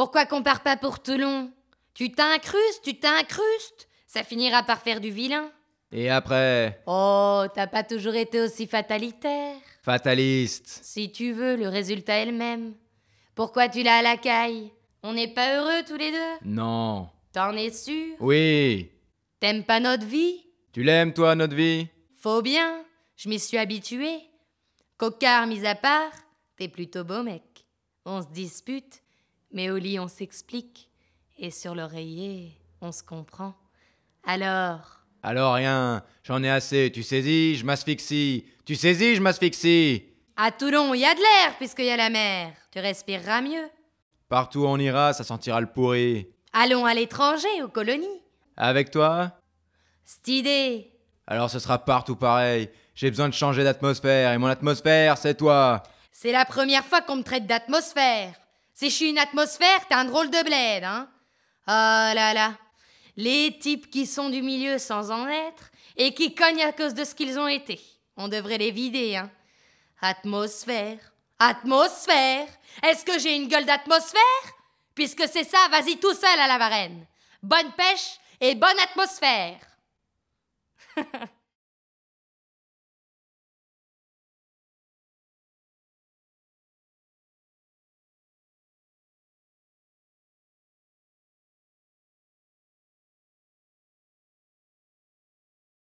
Pourquoi qu'on part pas pour Toulon Tu t'incrustes, tu t'incrustes Ça finira par faire du vilain. Et après Oh, t'as pas toujours été aussi fatalitaire. Fataliste. Si tu veux, le résultat est le même. Pourquoi tu l'as à la caille On n'est pas heureux tous les deux Non. T'en es sûr Oui. T'aimes pas notre vie Tu l'aimes, toi, notre vie Faut bien. Je m'y suis habitué. Cocard mis à part, t'es plutôt beau mec. On se dispute, mais au lit, on s'explique, et sur l'oreiller, on se comprend. Alors Alors rien, j'en ai assez, tu saisis, je m'asphyxie, tu saisis, je m'asphyxie À Toulon, il y a de l'air, puisqu'il y a la mer, tu respireras mieux. Partout où on ira, ça sentira le pourri. Allons à l'étranger, aux colonies. Avec toi Cette idée Alors ce sera partout pareil, j'ai besoin de changer d'atmosphère, et mon atmosphère, c'est toi C'est la première fois qu'on me traite d'atmosphère si je suis une atmosphère, t'es un drôle de bled, hein Oh là là Les types qui sont du milieu sans en être et qui cognent à cause de ce qu'ils ont été. On devrait les vider, hein Atmosphère Atmosphère Est-ce que j'ai une gueule d'atmosphère Puisque c'est ça, vas-y tout seul à la varenne. Bonne pêche et bonne atmosphère